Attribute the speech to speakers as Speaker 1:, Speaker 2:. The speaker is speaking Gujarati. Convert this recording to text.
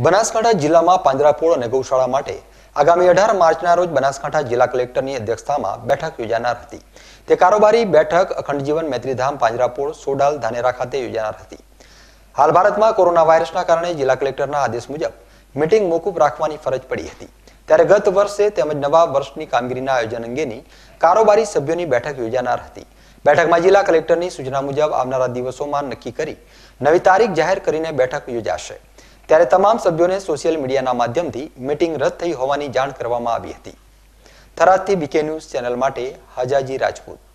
Speaker 1: બનાસકાંઠા જિલ્લામાં પાંજરાપોળ અને ગૌશાળા માટે આગામી અઢાર માર્ચના રોજ બનાસકાંઠા જિલ્લા કલેક્ટરની અધ્યક્ષતામાં બેઠક યોજાનાર હતી તે કારોબારી બેઠક અખંડ જીવન મૈત્રીધામ પાંજરાપોળ સોડાલ ધાનેરા ખાતે યોજાનાર હતી હાલ ભારતમાં કોરોના વાયરસના કારણે જિલ્લા કલેક્ટરના આદેશ મુજબ મિટિંગ મોકૂફ રાખવાની ફરજ પડી હતી ત્યારે ગત વર્ષે તેમજ નવા વર્ષની કામગીરીના આયોજન અંગેની કારોબારી સભ્યોની બેઠક યોજાનાર હતી બેઠકમાં જિલ્લા કલેક્ટરની સૂચના મુજબ આવનારા દિવસોમાં નક્કી કરી નવી તારીખ જાહેર કરીને બેઠક યોજાશે ત્યારે તમામ સભ્યોને સોશિયલ મીડિયાના માધ્યમથી મીટિંગ રદ થઈ હોવાની જાણ કરવામાં આવી હતી થરાદથી બીકે ન્યૂઝ ચેનલ માટે હજાજી રાજપૂત